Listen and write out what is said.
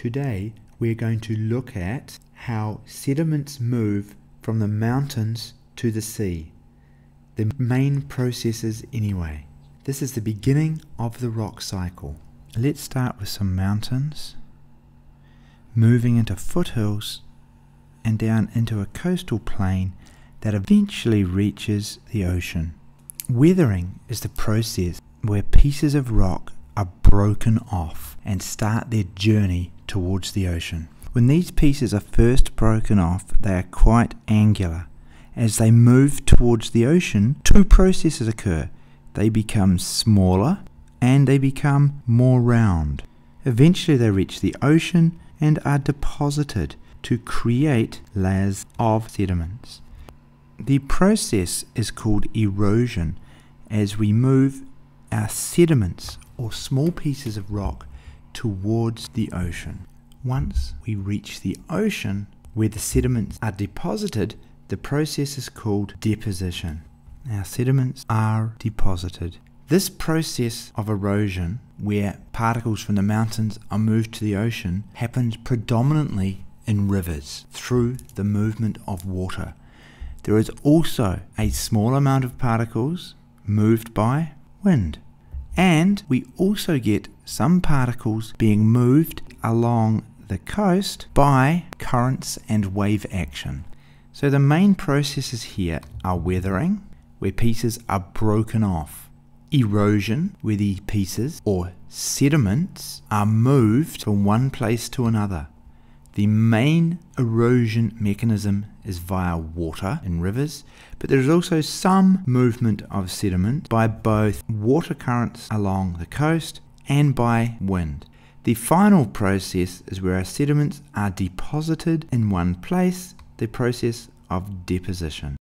Today we are going to look at how sediments move from the mountains to the sea. The main processes anyway. This is the beginning of the rock cycle. Let's start with some mountains, moving into foothills and down into a coastal plain that eventually reaches the ocean. Weathering is the process where pieces of rock are broken off and start their journey towards the ocean. When these pieces are first broken off, they are quite angular. As they move towards the ocean, two processes occur. They become smaller and they become more round. Eventually, they reach the ocean and are deposited to create layers of sediments. The process is called erosion as we move our sediments or small pieces of rock towards the ocean. Once we reach the ocean, where the sediments are deposited, the process is called deposition. Our sediments are deposited. This process of erosion, where particles from the mountains are moved to the ocean, happens predominantly in rivers through the movement of water. There is also a small amount of particles moved by wind and we also get some particles being moved along the coast by currents and wave action. So the main processes here are weathering, where pieces are broken off, erosion, where the pieces or sediments are moved from one place to another, the main erosion mechanism is via water in rivers, but there is also some movement of sediment by both water currents along the coast and by wind. The final process is where our sediments are deposited in one place, the process of deposition.